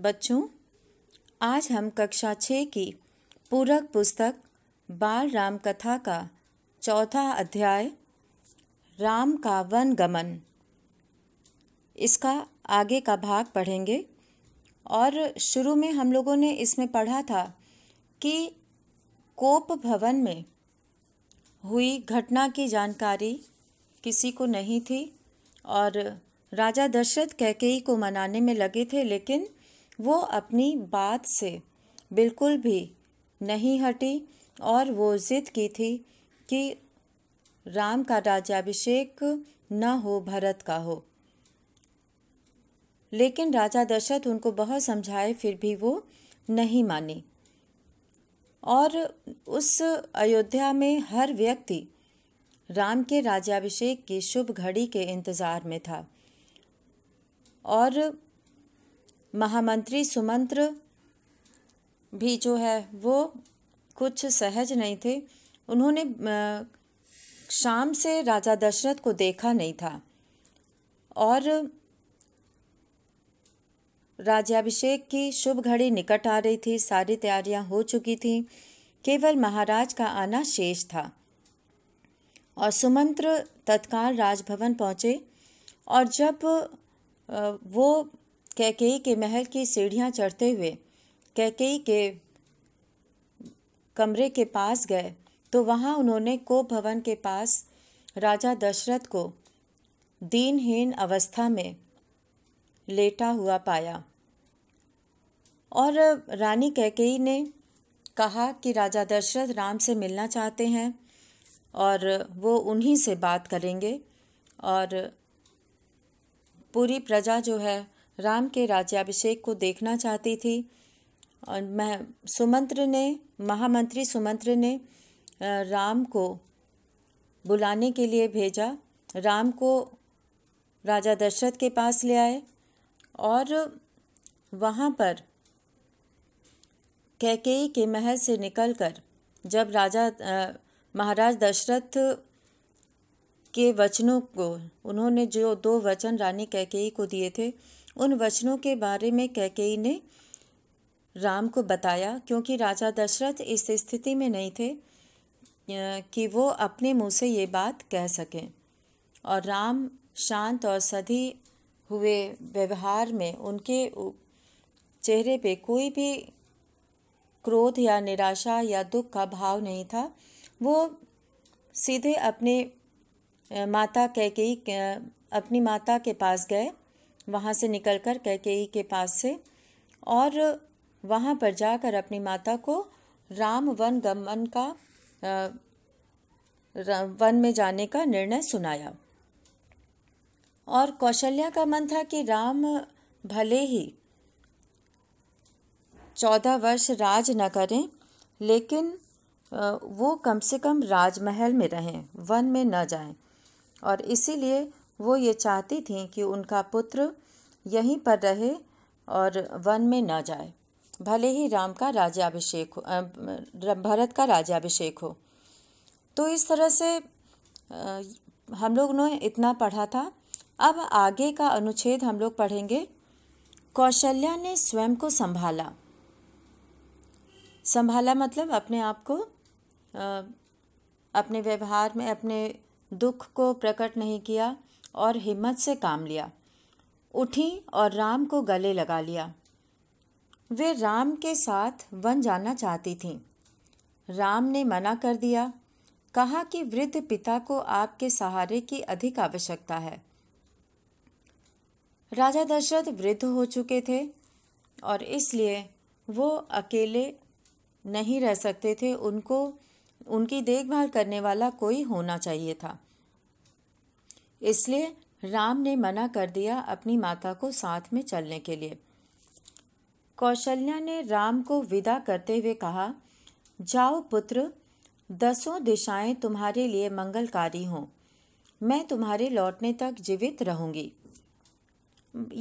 बच्चों आज हम कक्षा छः की पूरक पुस्तक बाल राम कथा का चौथा अध्याय राम का वन गमन इसका आगे का भाग पढ़ेंगे और शुरू में हम लोगों ने इसमें पढ़ा था कि कोप भवन में हुई घटना की जानकारी किसी को नहीं थी और राजा दशरथ कैकेयी को मनाने में लगे थे लेकिन वो अपनी बात से बिल्कुल भी नहीं हटी और वो ज़िद की थी कि राम का राज्याभिषेक न हो भरत का हो लेकिन राजा दशरथ उनको बहुत समझाए फिर भी वो नहीं मानी और उस अयोध्या में हर व्यक्ति राम के राज्याभिषेक की शुभ घड़ी के इंतज़ार में था और महामंत्री सुमंत्र भी जो है वो कुछ सहज नहीं थे उन्होंने शाम से राजा दशरथ को देखा नहीं था और राज्याभिषेक की शुभ घड़ी निकट आ रही थी सारी तैयारियां हो चुकी थीं केवल महाराज का आना शेष था और सुमंत्र तत्काल राजभवन पहुँचे और जब वो कैके के महल की सीढ़ियाँ चढ़ते हुए कैके के कमरे के पास गए तो वहाँ उन्होंने कोप भवन के पास राजा दशरथ को दीनहीन अवस्था में लेटा हुआ पाया और रानी कैके ने कहा कि राजा दशरथ राम से मिलना चाहते हैं और वो उन्हीं से बात करेंगे और पूरी प्रजा जो है राम के राज्याभिषेक को देखना चाहती थी और मैं सुमंत्र ने महामंत्री सुमंत्र ने राम को बुलाने के लिए भेजा राम को राजा दशरथ के पास ले आए और वहाँ पर कैकेयी के महल से निकलकर जब राजा महाराज दशरथ के वचनों को उन्होंने जो दो वचन रानी कैकेयी को दिए थे उन वचनों के बारे में कैकेयी ने राम को बताया क्योंकि राजा दशरथ इस स्थिति में नहीं थे कि वो अपने मुंह से ये बात कह सकें और राम शांत और सधी हुए व्यवहार में उनके चेहरे पे कोई भी क्रोध या निराशा या दुख का भाव नहीं था वो सीधे अपने माता कैकेयी अपनी माता के पास गए वहाँ से निकल कर कैकेयी के पास से और वहाँ पर जाकर अपनी माता को राम वन गमन का वन में जाने का निर्णय सुनाया और कौशल्या का मन था कि राम भले ही चौदह वर्ष राज न करें लेकिन वो कम से कम राजमहल में रहें वन में न जाएं और इसीलिए वो ये चाहती थीं कि उनका पुत्र यहीं पर रहे और वन में न जाए भले ही राम का राज्याभिषेक हो भरत का राज्याभिषेक हो तो इस तरह से हम लोग ने इतना पढ़ा था अब आगे का अनुच्छेद हम लोग पढ़ेंगे कौशल्या ने स्वयं को संभाला संभाला मतलब अपने आप को अपने व्यवहार में अपने दुख को प्रकट नहीं किया और हिम्मत से काम लिया उठी और राम को गले लगा लिया वे राम के साथ वन जाना चाहती थीं राम ने मना कर दिया कहा कि वृद्ध पिता को आपके सहारे की अधिक आवश्यकता है राजा दशरथ वृद्ध हो चुके थे और इसलिए वो अकेले नहीं रह सकते थे उनको उनकी देखभाल करने वाला कोई होना चाहिए था इसलिए राम ने मना कर दिया अपनी माता को साथ में चलने के लिए कौशल्या ने राम को विदा करते हुए कहा जाओ पुत्र दसों दिशाएं तुम्हारे लिए मंगलकारी हों मैं तुम्हारे लौटने तक जीवित रहूंगी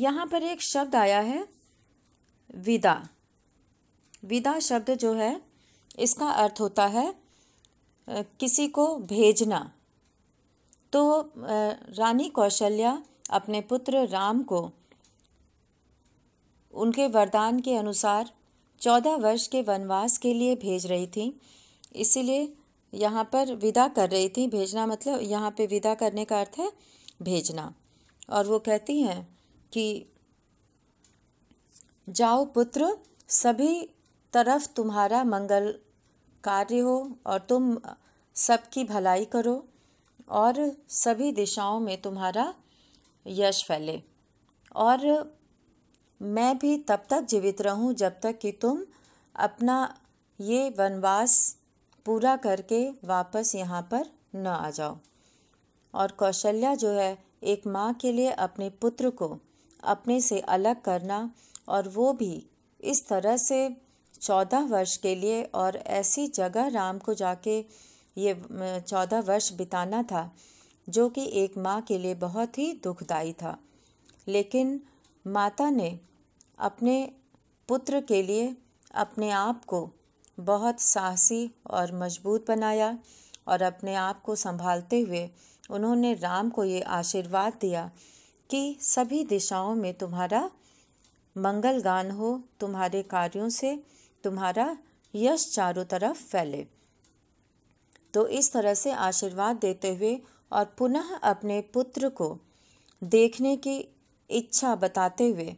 यहाँ पर एक शब्द आया है विदा विदा शब्द जो है इसका अर्थ होता है किसी को भेजना तो रानी कौशल्या अपने पुत्र राम को उनके वरदान के अनुसार चौदह वर्ष के वनवास के लिए भेज रही थी इसीलिए यहाँ पर विदा कर रही थी भेजना मतलब यहाँ पे विदा करने का अर्थ है भेजना और वो कहती हैं कि जाओ पुत्र सभी तरफ तुम्हारा मंगल कार्य हो और तुम सबकी भलाई करो और सभी दिशाओं में तुम्हारा यश फैले और मैं भी तब तक जीवित रहूं जब तक कि तुम अपना ये वनवास पूरा करके वापस यहाँ पर न आ जाओ और कौशल्या जो है एक माँ के लिए अपने पुत्र को अपने से अलग करना और वो भी इस तरह से चौदह वर्ष के लिए और ऐसी जगह राम को जाके ये चौदह वर्ष बिताना था जो कि एक माँ के लिए बहुत ही दुखदायी था लेकिन माता ने अपने पुत्र के लिए अपने आप को बहुत साहसी और मजबूत बनाया और अपने आप को संभालते हुए उन्होंने राम को ये आशीर्वाद दिया कि सभी दिशाओं में तुम्हारा मंगल गान हो तुम्हारे कार्यों से तुम्हारा यश चारों तरफ फैले तो इस तरह से आशीर्वाद देते हुए और पुनः अपने पुत्र को देखने की इच्छा बताते हुए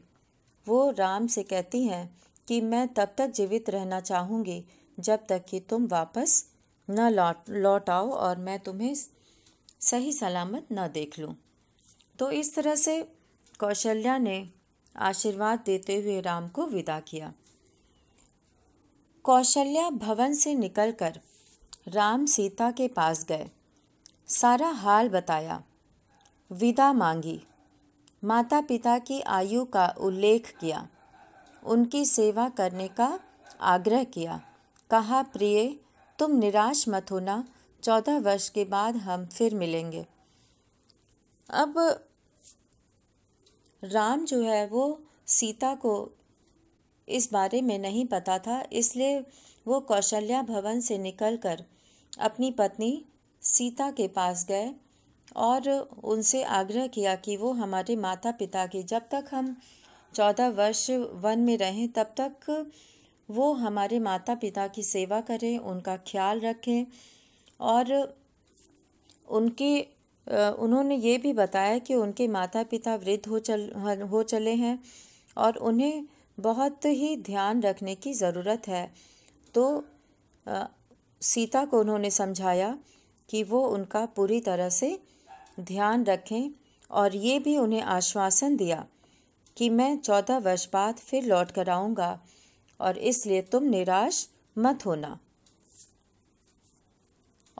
वो राम से कहती हैं कि मैं तब तक जीवित रहना चाहूँगी जब तक कि तुम वापस न लौट लौट आओ और मैं तुम्हें सही सलामत न देख लूँ तो इस तरह से कौशल्या ने आशीर्वाद देते हुए राम को विदा किया कौशल्या भवन से निकलकर राम सीता के पास गए सारा हाल बताया विदा मांगी माता पिता की आयु का उल्लेख किया उनकी सेवा करने का आग्रह किया कहा प्रिय तुम निराश मत होना चौदह वर्ष के बाद हम फिर मिलेंगे अब राम जो है वो सीता को इस बारे में नहीं पता था इसलिए वो कौशल्या भवन से निकलकर अपनी पत्नी सीता के पास गए और उनसे आग्रह किया कि वो हमारे माता पिता के जब तक हम चौदह वर्ष वन में रहें तब तक वो हमारे माता पिता की सेवा करें उनका ख्याल रखें और उनके उन्होंने ये भी बताया कि उनके माता पिता वृद्ध हो चल हो चले हैं और उन्हें बहुत ही ध्यान रखने की ज़रूरत है तो आ, सीता को उन्होंने समझाया कि वो उनका पूरी तरह से ध्यान रखें और ये भी उन्हें आश्वासन दिया कि मैं चौदह वर्ष बाद फिर लौट कर आऊँगा और इसलिए तुम निराश मत होना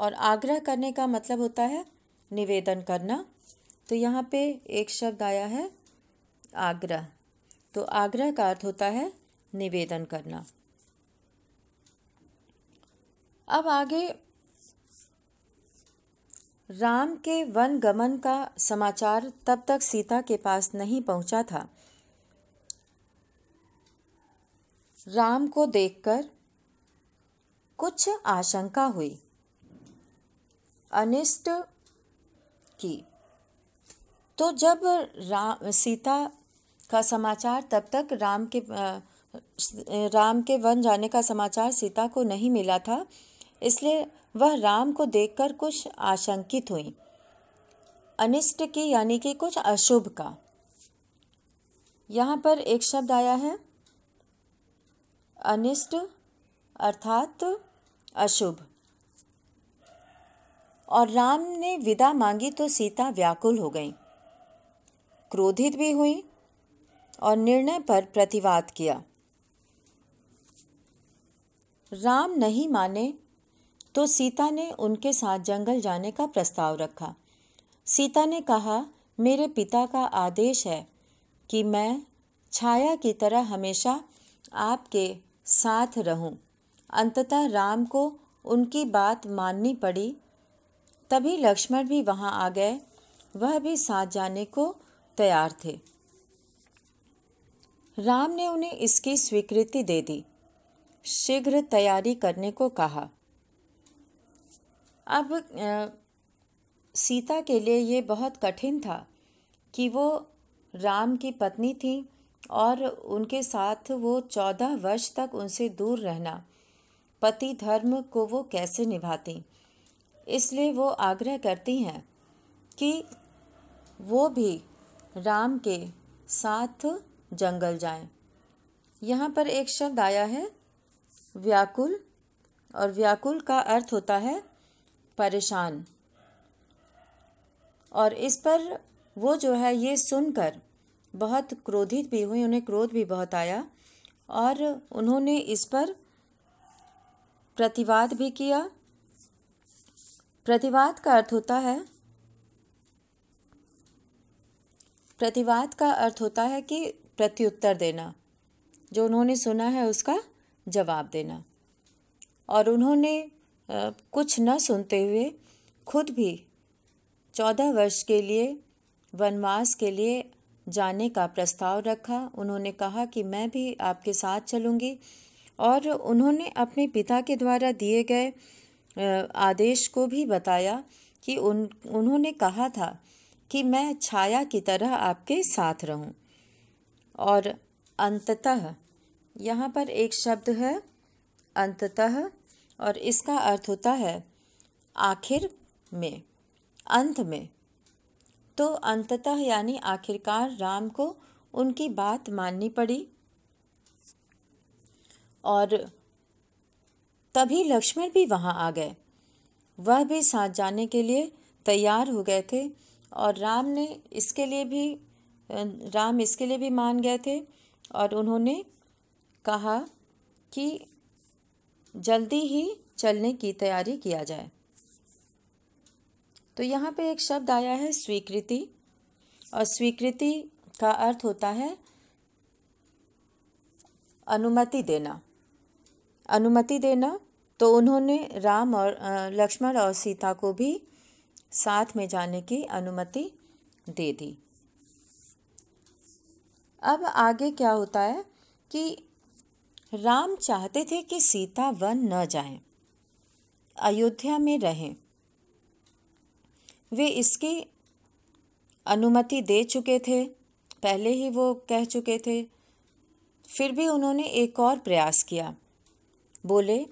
और आग्रह करने का मतलब होता है निवेदन करना तो यहाँ पे एक शब्द आया है आग्रह तो आग्रह का अर्थ होता है निवेदन करना अब आगे राम के वन गमन का समाचार तब तक सीता के पास नहीं पहुंचा था राम को देखकर कुछ आशंका हुई अनिष्ट की तो जब राम सीता का समाचार तब तक राम के राम के वन जाने का समाचार सीता को नहीं मिला था इसलिए वह राम को देखकर कुछ आशंकित हुई अनिष्ट की यानी कि कुछ अशुभ का यहाँ पर एक शब्द आया है अनिष्ट अर्थात अशुभ और राम ने विदा मांगी तो सीता व्याकुल हो गई क्रोधित भी हुई और निर्णय पर प्रतिवाद किया राम नहीं माने तो सीता ने उनके साथ जंगल जाने का प्रस्ताव रखा सीता ने कहा मेरे पिता का आदेश है कि मैं छाया की तरह हमेशा आपके साथ रहूं। अंततः राम को उनकी बात माननी पड़ी तभी लक्ष्मण भी वहां आ गए वह भी साथ जाने को तैयार थे राम ने उन्हें इसकी स्वीकृति दे दी शीघ्र तैयारी करने को कहा अब सीता के लिए ये बहुत कठिन था कि वो राम की पत्नी थी और उनके साथ वो चौदह वर्ष तक उनसे दूर रहना पति धर्म को वो कैसे निभाती इसलिए वो आग्रह करती हैं कि वो भी राम के साथ जंगल जाएं। यहाँ पर एक शब्द आया है व्याकुल और व्याकुल का अर्थ होता है परेशान और इस पर वो जो है ये सुनकर बहुत क्रोधित भी हुई उन्हें क्रोध भी बहुत आया और उन्होंने इस पर प्रतिवाद भी किया प्रतिवाद का अर्थ होता है प्रतिवाद का अर्थ होता है कि प्रत्युत्तर देना जो उन्होंने सुना है उसका जवाब देना और उन्होंने कुछ न सुनते हुए खुद भी चौदह वर्ष के लिए वनवास के लिए जाने का प्रस्ताव रखा उन्होंने कहा कि मैं भी आपके साथ चलूँगी और उन्होंने अपने पिता के द्वारा दिए गए आदेश को भी बताया कि उन उन्होंने कहा था कि मैं छाया की तरह आपके साथ रहूं और अंततः यहाँ पर एक शब्द है अंततः और इसका अर्थ होता है आखिर में अंत में तो अंततः यानी आखिरकार राम को उनकी बात माननी पड़ी और तभी लक्ष्मण भी वहाँ आ गए वह भी साथ जाने के लिए तैयार हो गए थे और राम ने इसके लिए भी राम इसके लिए भी मान गए थे और उन्होंने कहा कि जल्दी ही चलने की तैयारी किया जाए तो यहाँ पे एक शब्द आया है स्वीकृति और स्वीकृति का अर्थ होता है अनुमति देना अनुमति देना तो उन्होंने राम और लक्ष्मण और सीता को भी साथ में जाने की अनुमति दे दी अब आगे क्या होता है कि राम चाहते थे कि सीता वन न जाएं, अयोध्या में रहें वे इसकी अनुमति दे चुके थे पहले ही वो कह चुके थे फिर भी उन्होंने एक और प्रयास किया बोले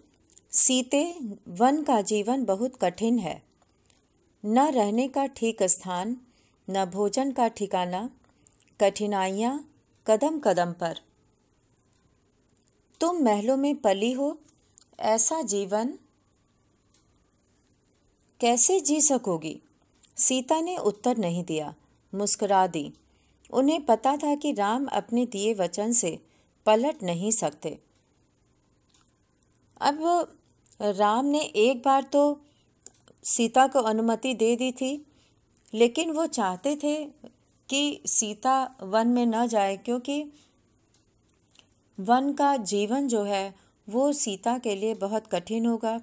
सीते वन का जीवन बहुत कठिन है न रहने का ठीक स्थान न भोजन का ठिकाना कठिनाइयाँ कदम कदम पर तुम महलों में पली हो ऐसा जीवन कैसे जी सकोगी सीता ने उत्तर नहीं दिया मुस्कुरा दी उन्हें पता था कि राम अपने दिए वचन से पलट नहीं सकते अब राम ने एक बार तो सीता को अनुमति दे दी थी लेकिन वो चाहते थे कि सीता वन में न जाए क्योंकि वन का जीवन जो है वो सीता के लिए बहुत कठिन होगा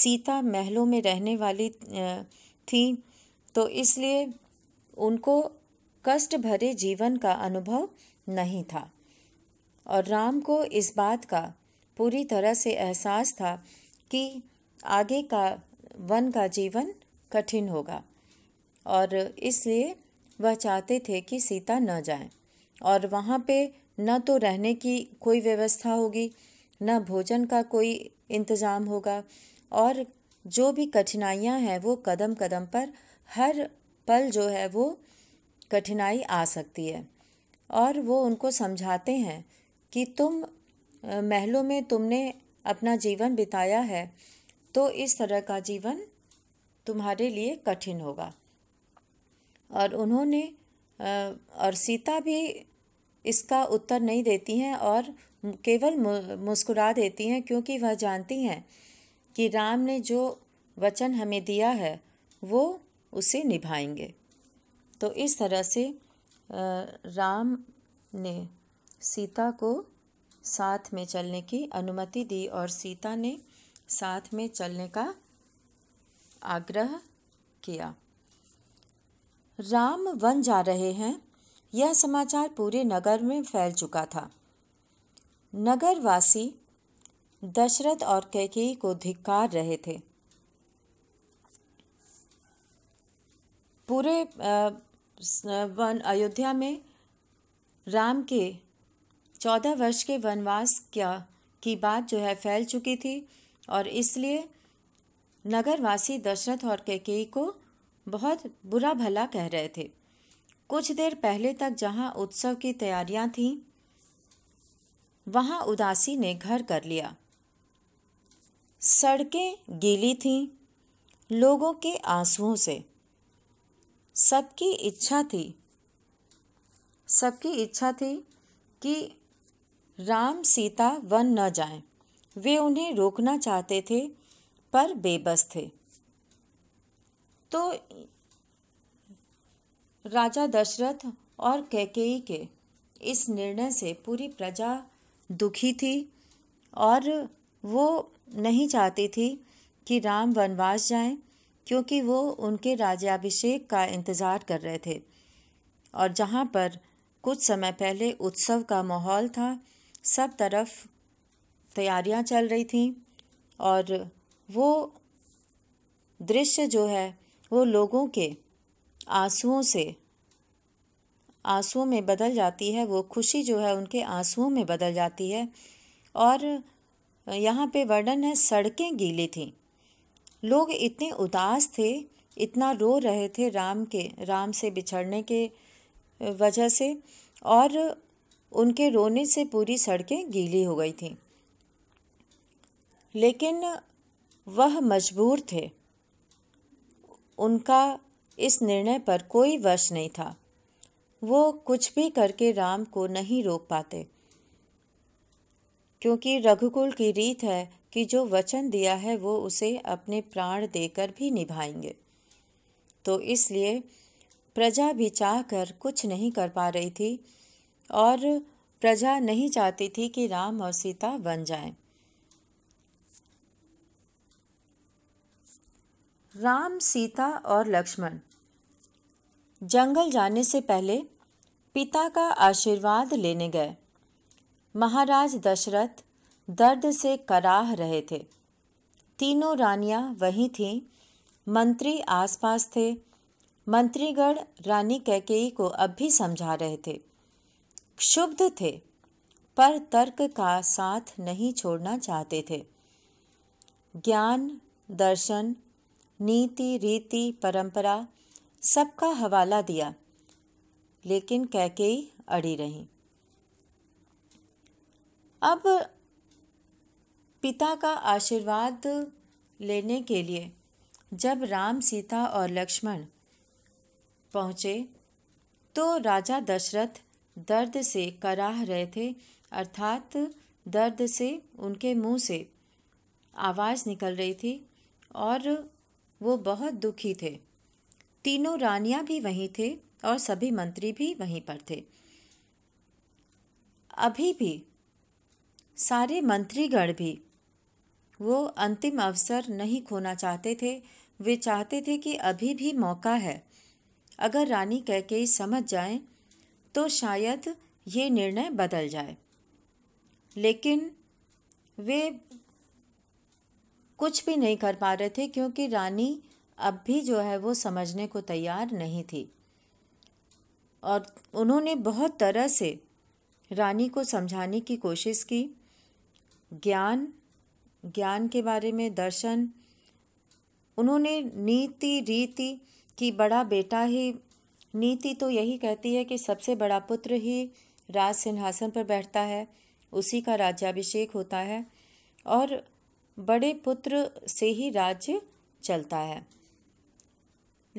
सीता महलों में रहने वाली थी तो इसलिए उनको कष्ट भरे जीवन का अनुभव नहीं था और राम को इस बात का पूरी तरह से एहसास था कि आगे का वन का जीवन कठिन होगा और इसलिए वह चाहते थे कि सीता न जाए और वहाँ पे न तो रहने की कोई व्यवस्था होगी न भोजन का कोई इंतज़ाम होगा और जो भी कठिनाइयां हैं वो कदम कदम पर हर पल जो है वो कठिनाई आ सकती है और वो उनको समझाते हैं कि तुम महलों में तुमने अपना जीवन बिताया है तो इस तरह का जीवन तुम्हारे लिए कठिन होगा और उन्होंने और सीता भी इसका उत्तर नहीं देती हैं और केवल मुस्कुरा देती हैं क्योंकि वह जानती हैं कि राम ने जो वचन हमें दिया है वो उसे निभाएंगे तो इस तरह से राम ने सीता को साथ में चलने की अनुमति दी और सीता ने साथ में चलने का आग्रह किया राम वन जा रहे हैं यह समाचार पूरे नगर में फैल चुका था नगरवासी दशरथ और कैकेयी को धिक्कार रहे थे पूरे वन अयोध्या में राम के चौदह वर्ष के वनवास क्या की बात जो है फैल चुकी थी और इसलिए नगरवासी दशरथ और कैकेयी को बहुत बुरा भला कह रहे थे कुछ देर पहले तक जहां उत्सव की तैयारियां थीं वहां उदासी ने घर कर लिया सड़कें गीली थीं लोगों के आंसुओं से सबकी इच्छा थी सबकी इच्छा थी कि राम सीता वन न जाएं। वे उन्हें रोकना चाहते थे पर बेबस थे तो राजा दशरथ और कैकेयी के इस निर्णय से पूरी प्रजा दुखी थी और वो नहीं चाहती थी कि राम वनवास जाएं क्योंकि वो उनके राज्याभिषेक का इंतज़ार कर रहे थे और जहाँ पर कुछ समय पहले उत्सव का माहौल था सब तरफ तैयारियां चल रही थीं और वो दृश्य जो है वो लोगों के आंसुओं से आंसुओं में बदल जाती है वो खुशी जो है उनके आंसुओं में बदल जाती है और यहाँ पे वर्णन है सड़कें गीली थीं लोग इतने उदास थे इतना रो रहे थे राम के राम से बिछड़ने के वजह से और उनके रोने से पूरी सड़कें गीली हो गई थीं लेकिन वह मजबूर थे उनका इस निर्णय पर कोई वश नहीं था वो कुछ भी करके राम को नहीं रोक पाते क्योंकि रघुकुल की रीत है कि जो वचन दिया है वो उसे अपने प्राण देकर भी निभाएंगे तो इसलिए प्रजा भी चाह कर कुछ नहीं कर पा रही थी और प्रजा नहीं चाहती थी कि राम और सीता बन जाएं। राम सीता और लक्ष्मण जंगल जाने से पहले पिता का आशीर्वाद लेने गए महाराज दशरथ दर्द से कराह रहे थे तीनों रानियां वहीं थीं मंत्री आसपास थे मंत्रीगढ़ रानी कैकेयी को अब भी समझा रहे थे क्षुब्ध थे पर तर्क का साथ नहीं छोड़ना चाहते थे ज्ञान दर्शन नीति रीति परंपरा सबका हवाला दिया लेकिन कहके ही अड़ी रही अब पिता का आशीर्वाद लेने के लिए जब राम सीता और लक्ष्मण पहुँचे तो राजा दशरथ दर्द से कराह रहे थे अर्थात दर्द से उनके मुंह से आवाज़ निकल रही थी और वो बहुत दुखी थे तीनों रानियां भी वहीं थे और सभी मंत्री भी वहीं पर थे अभी भी सारे मंत्रीगण भी वो अंतिम अवसर नहीं खोना चाहते थे वे चाहते थे कि अभी भी मौका है अगर रानी कह के समझ जाए तो शायद ये निर्णय बदल जाए लेकिन वे कुछ भी नहीं कर पा रहे थे क्योंकि रानी अब भी जो है वो समझने को तैयार नहीं थी और उन्होंने बहुत तरह से रानी को समझाने की कोशिश की ज्ञान ज्ञान के बारे में दर्शन उन्होंने नीति रीति कि बड़ा बेटा ही नीति तो यही कहती है कि सबसे बड़ा पुत्र ही राज सिंहासन पर बैठता है उसी का राज्याभिषेक होता है और बड़े पुत्र से ही राज्य चलता है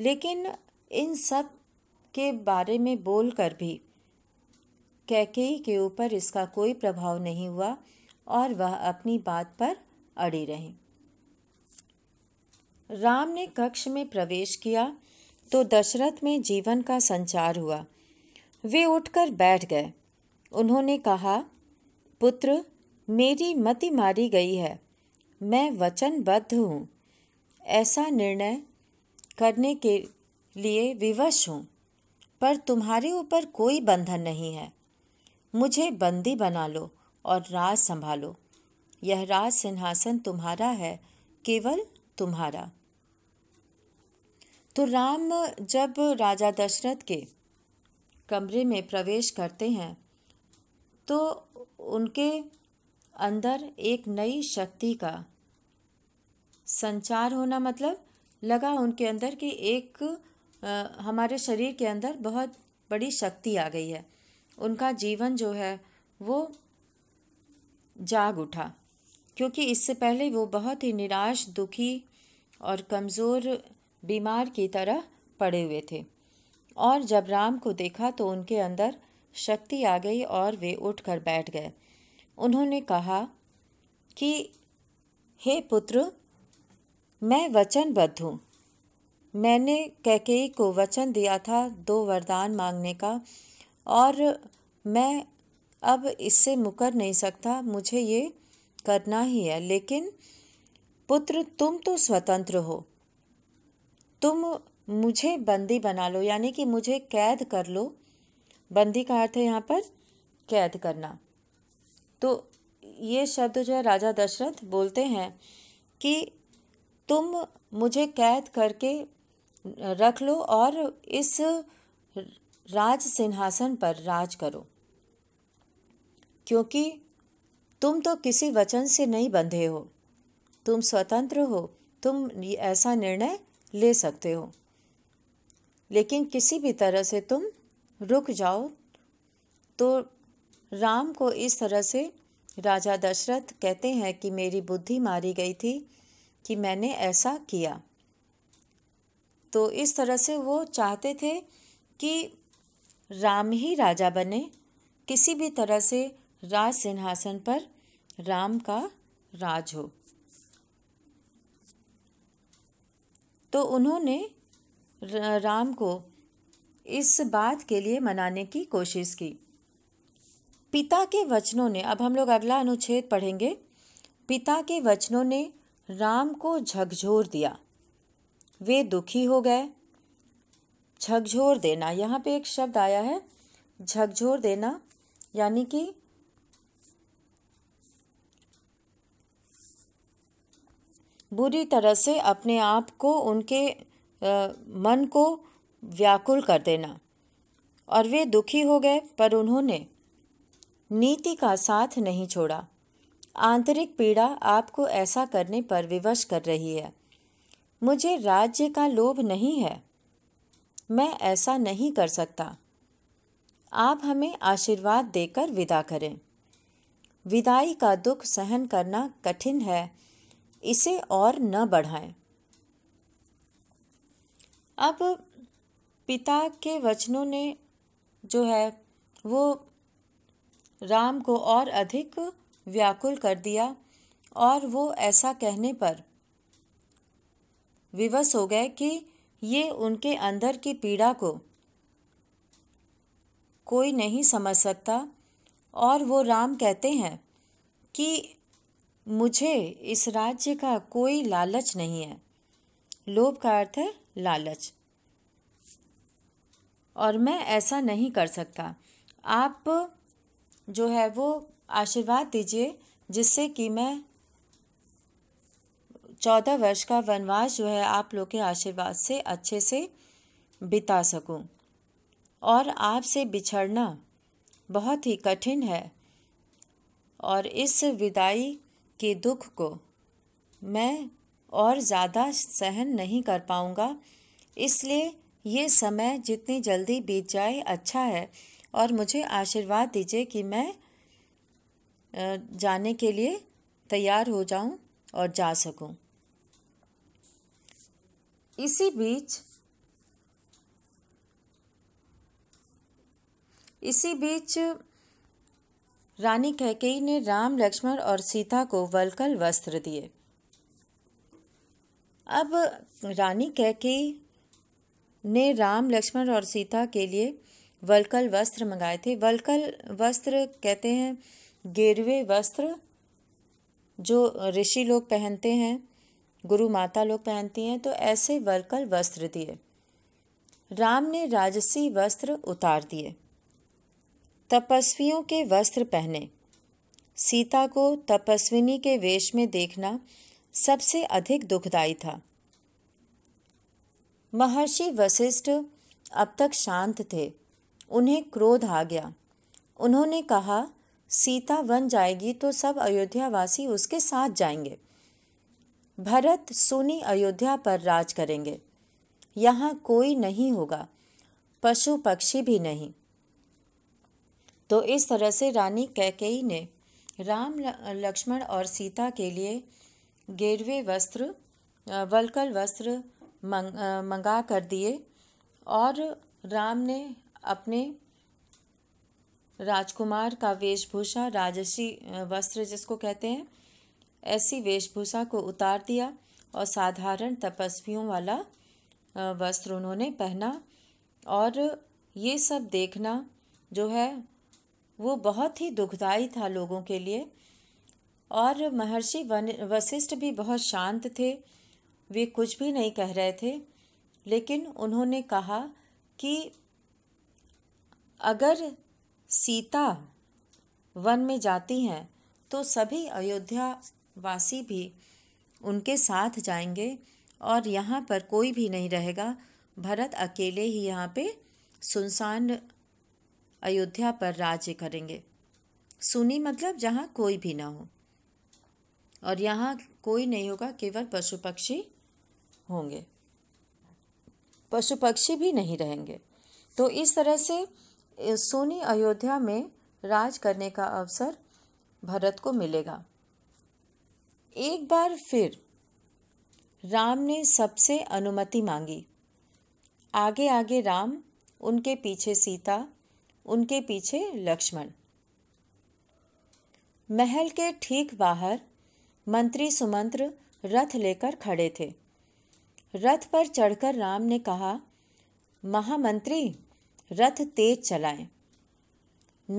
लेकिन इन सब के बारे में बोल कर भी कैके के ऊपर इसका कोई प्रभाव नहीं हुआ और वह अपनी बात पर अड़ी रहे राम ने कक्ष में प्रवेश किया तो दशरथ में जीवन का संचार हुआ वे उठकर बैठ गए उन्होंने कहा पुत्र मेरी मति मारी गई है मैं वचनबद्ध हूँ ऐसा निर्णय करने के लिए विवश हूँ पर तुम्हारे ऊपर कोई बंधन नहीं है मुझे बंदी बना लो और राज संभालो यह राज सिंहासन तुम्हारा है केवल तुम्हारा तो राम जब राजा दशरथ के कमरे में प्रवेश करते हैं तो उनके अंदर एक नई शक्ति का संचार होना मतलब लगा उनके अंदर कि एक आ, हमारे शरीर के अंदर बहुत बड़ी शक्ति आ गई है उनका जीवन जो है वो जाग उठा क्योंकि इससे पहले वो बहुत ही निराश दुखी और कमज़ोर बीमार की तरह पड़े हुए थे और जब राम को देखा तो उनके अंदर शक्ति आ गई और वे उठकर बैठ गए उन्होंने कहा कि हे पुत्र मैं वचनबद्ध हूँ मैंने कैके को वचन दिया था दो वरदान मांगने का और मैं अब इससे मुकर नहीं सकता मुझे ये करना ही है लेकिन पुत्र तुम तो स्वतंत्र हो तुम मुझे बंदी बना लो यानी कि मुझे कैद कर लो बंदी का अर्थ है यहाँ पर कैद करना तो ये शब्द जो है राजा दशरथ बोलते हैं कि तुम मुझे कैद करके रख लो और इस राज सिंहासन पर राज करो क्योंकि तुम तो किसी वचन से नहीं बंधे हो तुम स्वतंत्र हो तुम ऐसा निर्णय ले सकते हो लेकिन किसी भी तरह से तुम रुक जाओ तो राम को इस तरह से राजा दशरथ कहते हैं कि मेरी बुद्धि मारी गई थी कि मैंने ऐसा किया तो इस तरह से वो चाहते थे कि राम ही राजा बने किसी भी तरह से राज सिंहासन पर राम का राज हो तो उन्होंने राम को इस बात के लिए मनाने की कोशिश की पिता के वचनों ने अब हम लोग अगला अनुच्छेद पढ़ेंगे पिता के वचनों ने राम को झकझोर दिया वे दुखी हो गए झकझोर देना यहाँ पे एक शब्द आया है झकझोर देना यानी कि बुरी तरह से अपने आप को उनके आ, मन को व्याकुल कर देना और वे दुखी हो गए पर उन्होंने नीति का साथ नहीं छोड़ा आंतरिक पीड़ा आपको ऐसा करने पर विवश कर रही है मुझे राज्य का लोभ नहीं है मैं ऐसा नहीं कर सकता आप हमें आशीर्वाद देकर विदा करें विदाई का दुख सहन करना कठिन है इसे और न बढ़ाएं अब पिता के वचनों ने जो है वो राम को और अधिक व्याकुल कर दिया और वो ऐसा कहने पर विवश हो गए कि ये उनके अंदर की पीड़ा को कोई नहीं समझ सकता और वो राम कहते हैं कि मुझे इस राज्य का कोई लालच नहीं है लोभ का अर्थ है लालच और मैं ऐसा नहीं कर सकता आप जो है वो आशीर्वाद दीजिए जिससे कि मैं चौदह वर्ष का वनवास जो है आप लोग के आशीर्वाद से अच्छे से बिता सकूं और आपसे बिछड़ना बहुत ही कठिन है और इस विदाई के दुख को मैं और ज़्यादा सहन नहीं कर पाऊँगा इसलिए ये समय जितनी जल्दी बीत जाए अच्छा है और मुझे आशीर्वाद दीजिए कि मैं जाने के लिए तैयार हो जाऊं और जा सकूं। इसी बीच इसी बीच रानी कैकेयी ने राम लक्ष्मण और सीता को वलकल वस्त्र दिए अब रानी कैकेयी ने राम लक्ष्मण और सीता के लिए वलकल वस्त्र मंगाए थे वलकल वस्त्र कहते हैं गेरवे वस्त्र जो ऋषि लोग पहनते हैं गुरु माता लोग पहनती हैं तो ऐसे वलकल वस्त्र दिए राम ने राजसी वस्त्र उतार दिए तपस्वियों के वस्त्र पहने सीता को तपस्विनी के वेश में देखना सबसे अधिक दुखदायी था महर्षि वशिष्ठ अब तक शांत थे उन्हें क्रोध आ गया उन्होंने कहा सीता वन जाएगी तो सब अयोध्यावासी उसके साथ जाएंगे भरत सुनी अयोध्या पर राज करेंगे यहाँ कोई नहीं होगा पशु पक्षी भी नहीं तो इस तरह से रानी कैकेयी ने राम लक्ष्मण और सीता के लिए गेरवे वस्त्र वलकल वस्त्र मंग, मंगा कर दिए और राम ने अपने राजकुमार का वेशभूषा राजसी वस्त्र जिसको कहते हैं ऐसी वेशभूषा को उतार दिया और साधारण तपस्वियों वाला वस्त्र उन्होंने पहना और ये सब देखना जो है वो बहुत ही दुखदाई था लोगों के लिए और महर्षि वशिष्ठ भी बहुत शांत थे वे कुछ भी नहीं कह रहे थे लेकिन उन्होंने कहा कि अगर सीता वन में जाती हैं तो सभी अयोध्या वासी भी उनके साथ जाएंगे और यहाँ पर कोई भी नहीं रहेगा भरत अकेले ही यहाँ पे सुनसान अयोध्या पर राज्य करेंगे सुनी मतलब जहाँ कोई भी ना हो और यहाँ कोई नहीं होगा केवल पशु पक्षी होंगे पशु पक्षी भी नहीं रहेंगे तो इस तरह से सोनी अयोध्या में राज करने का अवसर भरत को मिलेगा एक बार फिर राम ने सबसे अनुमति मांगी आगे आगे राम उनके पीछे सीता उनके पीछे लक्ष्मण महल के ठीक बाहर मंत्री सुमंत्र रथ लेकर खड़े थे रथ पर चढ़कर राम ने कहा महामंत्री रथ तेज चलाएं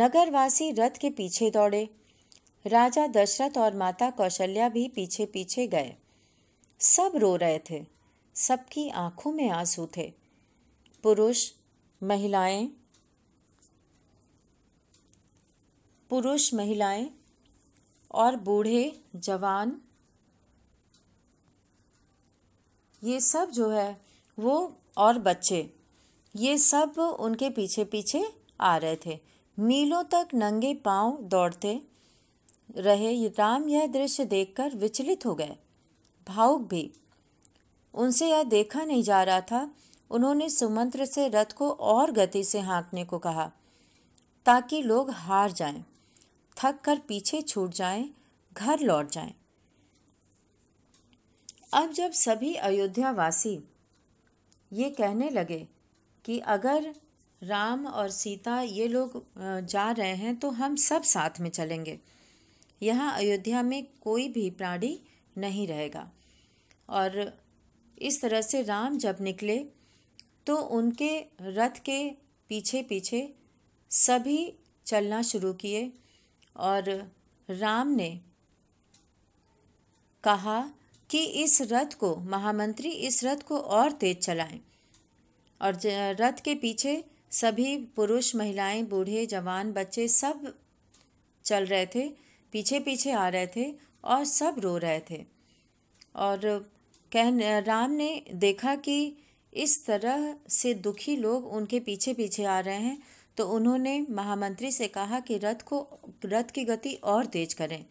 नगरवासी रथ के पीछे दौड़े राजा दशरथ और माता कौशल्या भी पीछे पीछे गए सब रो रहे थे सबकी आंखों में आंसू थे पुरुष महिलाएं पुरुष महिलाएं और बूढ़े जवान ये सब जो है वो और बच्चे ये सब उनके पीछे पीछे आ रहे थे मीलों तक नंगे पांव दौड़ते रहे राम यह दृश्य देखकर विचलित हो गए भावुक भी उनसे यह देखा नहीं जा रहा था उन्होंने सुमंत्र से रथ को और गति से हाँकने को कहा ताकि लोग हार जाएं, थक कर पीछे छूट जाएं, घर लौट जाएं। अब जब सभी अयोध्यावासी ये कहने लगे कि अगर राम और सीता ये लोग जा रहे हैं तो हम सब साथ में चलेंगे यहाँ अयोध्या में कोई भी प्राणी नहीं रहेगा और इस तरह से राम जब निकले तो उनके रथ के पीछे पीछे सभी चलना शुरू किए और राम ने कहा कि इस रथ को महामंत्री इस रथ को और तेज चलाएं और रथ के पीछे सभी पुरुष महिलाएं बूढ़े जवान बच्चे सब चल रहे थे पीछे पीछे आ रहे थे और सब रो रहे थे और कह राम ने देखा कि इस तरह से दुखी लोग उनके पीछे पीछे आ रहे हैं तो उन्होंने महामंत्री से कहा कि रथ को रथ की गति और तेज करें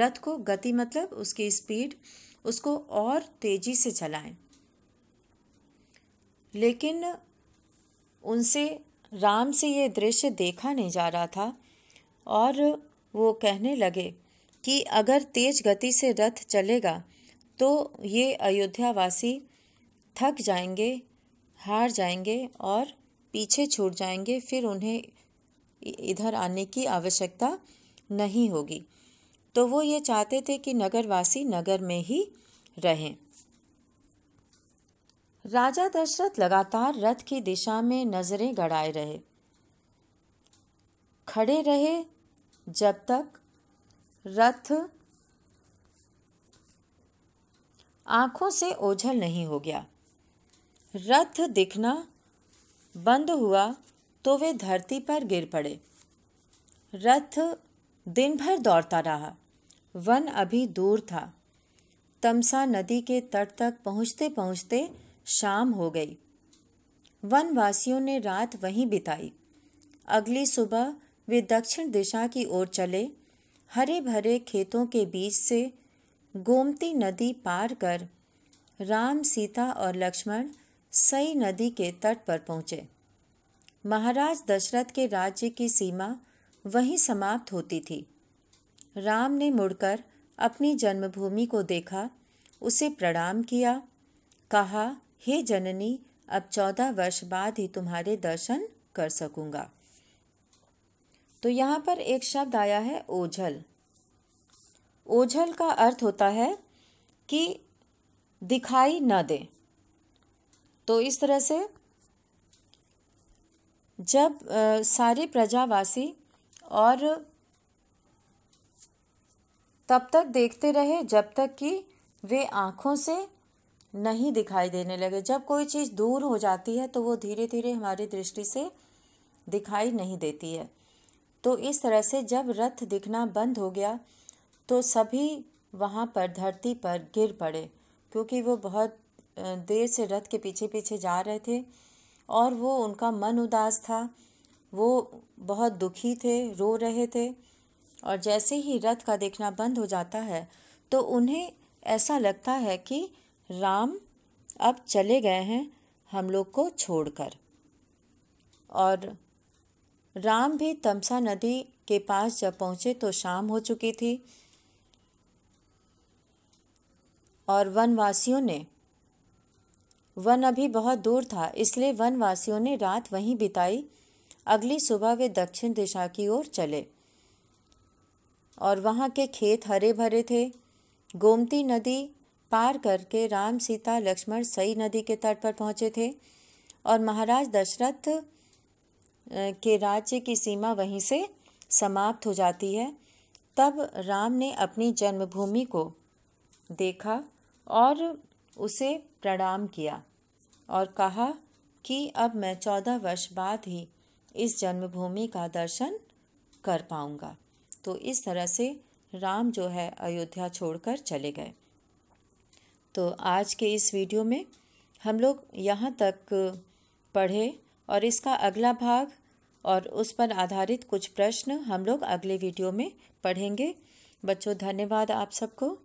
रथ को गति मतलब उसकी स्पीड उसको और तेज़ी से चलाएं लेकिन उनसे राम से ये दृश्य देखा नहीं जा रहा था और वो कहने लगे कि अगर तेज गति से रथ चलेगा तो ये अयोध्यावासी थक जाएंगे हार जाएंगे और पीछे छूट जाएंगे फिर उन्हें इधर आने की आवश्यकता नहीं होगी तो वो ये चाहते थे कि नगरवासी नगर में ही रहें राजा दशरथ लगातार रथ की दिशा में नजरें गड़ाए रहे खड़े रहे जब तक रथ आंखों से ओझल नहीं हो गया रथ दिखना बंद हुआ तो वे धरती पर गिर पड़े रथ दिन भर दौड़ता रहा वन अभी दूर था तमसा नदी के तट तक पहुँचते पहुँचते शाम हो गई वनवासियों ने रात वहीं बिताई अगली सुबह वे दक्षिण दिशा की ओर चले हरे भरे खेतों के बीच से गोमती नदी पार कर राम सीता और लक्ष्मण सई नदी के तट पर पहुँचे महाराज दशरथ के राज्य की सीमा वहीं समाप्त होती थी राम ने मुड़कर अपनी जन्मभूमि को देखा उसे प्रणाम किया कहा हे जननी अब चौदह वर्ष बाद ही तुम्हारे दर्शन कर सकूंगा तो यहाँ पर एक शब्द आया है ओझल ओझल का अर्थ होता है कि दिखाई न दे तो इस तरह से जब सारे प्रजावासी और तब तक देखते रहे जब तक कि वे आँखों से नहीं दिखाई देने लगे जब कोई चीज़ दूर हो जाती है तो वो धीरे धीरे हमारी दृष्टि से दिखाई नहीं देती है तो इस तरह से जब रथ दिखना बंद हो गया तो सभी वहाँ पर धरती पर गिर पड़े क्योंकि वो बहुत देर से रथ के पीछे पीछे जा रहे थे और वो उनका मन उदास था वो बहुत दुखी थे रो रहे थे और जैसे ही रथ का देखना बंद हो जाता है तो उन्हें ऐसा लगता है कि राम अब चले गए हैं हम लोग को छोड़कर और राम भी तमसा नदी के पास जब पहुँचे तो शाम हो चुकी थी और वनवासियों ने वन अभी बहुत दूर था इसलिए वनवासियों ने रात वहीं बिताई अगली सुबह वे दक्षिण दिशा की ओर चले और वहाँ के खेत हरे भरे थे गोमती नदी पार करके राम सीता लक्ष्मण सई नदी के तट पर पहुंचे थे और महाराज दशरथ के राज्य की सीमा वहीं से समाप्त हो जाती है तब राम ने अपनी जन्मभूमि को देखा और उसे प्रणाम किया और कहा कि अब मैं चौदह वर्ष बाद ही इस जन्मभूमि का दर्शन कर पाऊँगा तो इस तरह से राम जो है अयोध्या छोड़कर चले गए तो आज के इस वीडियो में हम लोग यहाँ तक पढ़े और इसका अगला भाग और उस पर आधारित कुछ प्रश्न हम लोग अगले वीडियो में पढ़ेंगे बच्चों धन्यवाद आप सबको